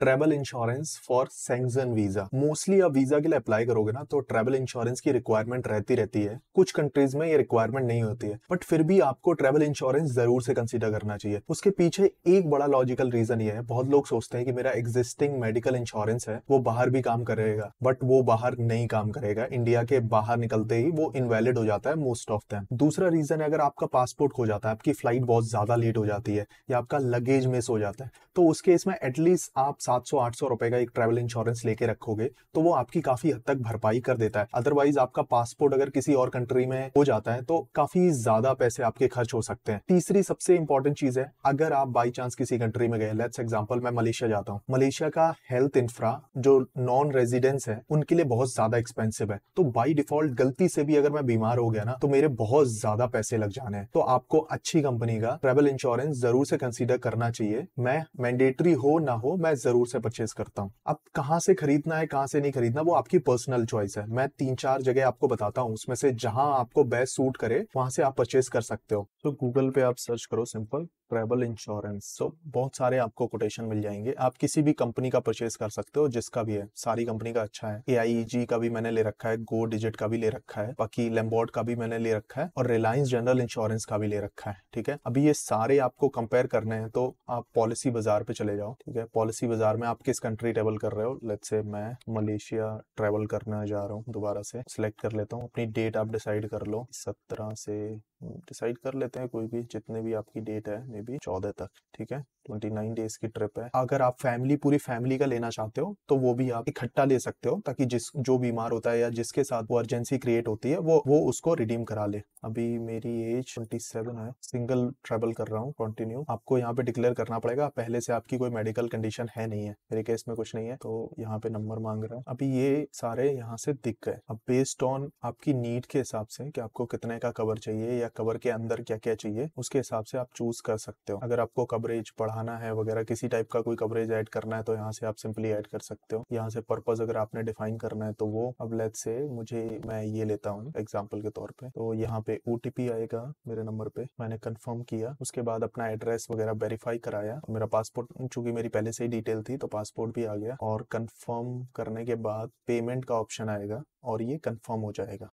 travel insurance for Schengen visa mostly आप visa के लिए अप्लाई करोगे ना तो ट्रेवल इंश्योरेंस की रिक्वायरमेंट रहती रहती है कुछ कंट्रीज में ये रिक्वायरमेंट नहीं होती है बट फिर भी आपको ट्रेवल इंश्योरेंस जरूर से कंसिडर करना चाहिए उसके पीछे एक बड़ा लॉजिकल रीजन ये है बहुत लोग सोचते हैं कि मेरा एग्जिस्टिंग मेडिकल इंश्योरेंस है वो बाहर भी काम करेगा बट वो बाहर नहीं काम करेगा इंडिया के बाहर निकलते ही वो इनवैलिड हो जाता है मोस्ट ऑफ दैम दूसरा रीजन है अगर आपका पासपोर्ट खो जाता है आपकी फ्लाइट बहुत ज्यादा लेट हो जाती है या आपका लगेज मिस हो जाता है तो उस केस में एटलीस्ट आप 700-800 रुपए का एक ट्रैवल इंश्योरेंस लेके रखोगे तो वो आपकी काफी हद तक भरपाई कर देता है अदरवाइज आपका पासपोर्ट अगर किसी और कंट्री में हो जाता है तो काफी ज्यादा पैसे आपके खर्च हो सकते हैं तीसरी सबसे इंपॉर्टेंट चीज है अगर आप बाई चांस किसी कंट्री में गए लेट्स एग्जाम्पल मैं मलेशिया जाता हूँ मलेशिया का हेल्थ इंफ्रा जो नॉन रेजिडेंस है उनके लिए बहुत ज्यादा एक्सपेंसिव है तो बाई डिफॉल्ट गलती से भी अगर मैं बीमार हो गया ना तो मेरे बहुत ज्यादा पैसे लग जाने हैं तो आपको अच्छी कंपनी का ट्रेवल इंश्योरेंस जरूर से कंसिडर करना चाहिए मैं मैंडेटरी हो ना हो मैं जरूर जरूर से परचेज करता हूँ अब कहाँ से खरीदना है कहाँ से नहीं खरीदना वो आपकी पर्सनल चॉइस है मैं तीन चार जगह आपको बताता हूँ उसमें से जहाँ आपको बेस्ट सूट करे वहां से आप परचेज कर सकते हो तो गूगल पे आप सर्च करो सिंपल ट्रेवल इंश्योरेंस तो बहुत सारे आपको कोटेशन मिल जाएंगे आप किसी भी कंपनी का परचेज कर सकते हो जिसका भी है सारी कंपनी का अच्छा है ए e का भी मैंने ले रखा है गो डिजिट का भी ले रखा है बाकी लेम्बोर्ड का भी मैंने ले रखा है और रिलायंस जनरल इंश्योरेंस का भी ले रखा है ठीक है अभी ये सारे आपको कंपेयर करने हैं तो आप पॉलिसी बाजार पे चले जाओ ठीक है पॉलिसी बाजार हज़ार में आप किस कंट्री ट्रेवल कर रहे हो लेट से मैं मलेशिया ट्रेवल करने जा रहा हूँ दोबारा से सिलेक्ट कर लेता हूँ अपनी डेट आप डिसाइड कर लो सत्रह से डिसाइड हम्म, कर लेते हैं कोई भी जितने भी आपकी डेट है मे बी चौदह तक ठीक है ट्वेंटी नाइन डेज की ट्रिप है अगर आप फैमिली पूरी फैमिली का लेना चाहते हो तो वो भी आप इकट्ठा ले सकते हो ताकि जिस जो बीमार होता है या जिसके साथ वो अर्जेंसी क्रिएट होती है वो वो उसको रिडीम करा ले अभी मेरी एज ट्वेंटी सेवन है सिंगल ट्रेवल कर रहा हूँ कंटिन्यू आपको यहाँ पे डिक्लेयर करना पड़ेगा पहले से आपकी कोई मेडिकल कंडीशन है नहीं नहीं है मेरे केस में कुछ नहीं है तो यहाँ पे नंबर मांग रहा है अभी ये सारे यहाँ से दिख गए अब बेस्ड ऑन आपकी नीड के हिसाब से कि आपको कितने का कवर चाहिए या कवर के अंदर क्या क्या चाहिए उसके हिसाब से आप चूज कर सकते हो अगर आपको कवरेज बढ़ाना है वगैरह किसी टाइप का कोई कवरेज ऐड करना है तो यहाँ से आप सिंपली ऐड कर सकते हो यहाँ से पर्पज अगर आपने डिफाइन करना है तो वो अब लेट से मुझे मैं ये लेता हूँ एग्जाम्पल के तौर पर तो यहाँ पे ओ आएगा मेरे नंबर पे मैंने कन्फर्म किया उसके बाद अपना एड्रेस वगैरह वेरीफाई कराया मेरा पासपोर्ट चूंकि मेरी पहले से ही डिटेल थी तो पासपोर्ट भी आ गया और कंफर्म करने के बाद पेमेंट का ऑप्शन आएगा और ये कंफर्म हो जाएगा